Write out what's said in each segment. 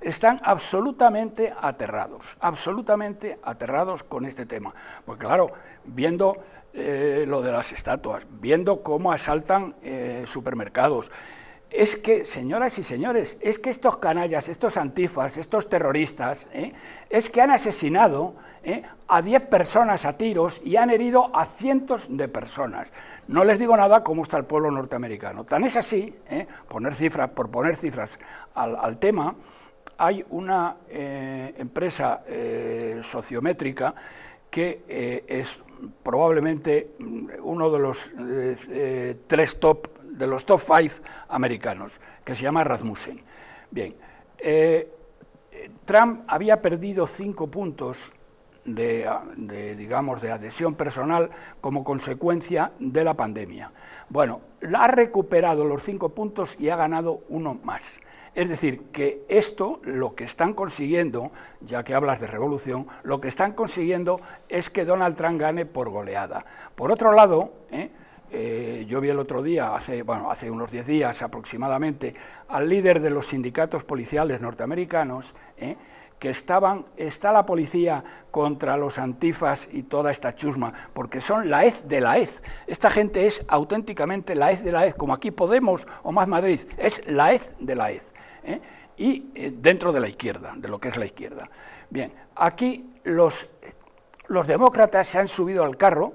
están absolutamente aterrados, absolutamente aterrados con este tema. Porque claro, viendo eh, lo de las estatuas, viendo cómo asaltan eh, supermercados, es que, señoras y señores, es que estos canallas, estos antifas, estos terroristas, ¿eh? es que han asesinado a 10 personas a tiros y han herido a cientos de personas. No les digo nada cómo está el pueblo norteamericano. Tan es así, poner cifras, por poner cifras al tema, hay una eh, empresa eh, sociométrica que eh, es probablemente mm, uno de los tres top, de los top five americanos, que se llama Rasmussen. Bien, Trump había perdido cinco puntos de, digamos, de adhesión personal como consecuencia de la pandemia. Bueno, ha recuperado los cinco puntos y ha ganado uno más. Es decir, que esto lo que están consiguiendo, ya que hablas de revolución, lo que están consiguiendo es que Donald Trump gane por goleada. Por otro lado, ¿eh? Eh, yo vi el otro día, hace, unos 10 días aproximadamente, al líder de los sindicatos policiales norteamericanos, ¿eh? que estaban, está la policía contra los antifas y toda esta chusma, porque son la hez de la hez. Esta gente es auténticamente la hez de la hez, como aquí Podemos o más Madrid, es la hez de la hez. ¿eh? y eh, dentro de la izquierda, de lo que es la izquierda. Bien, aquí los, los demócratas se han subido al carro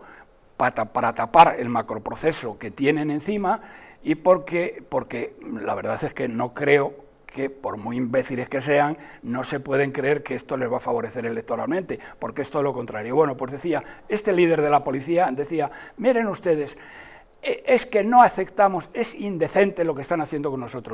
para, tapar el macroproceso que tienen encima y porque, porque la verdad es que no creo que por muy imbéciles que sean, no se pueden creer que esto les va a favorecer electoralmente, porque es todo lo contrario. Bueno, pues decía, este líder de la policía decía, miren ustedes, e, es que no aceptamos, es indecente lo que están haciendo con nosotros.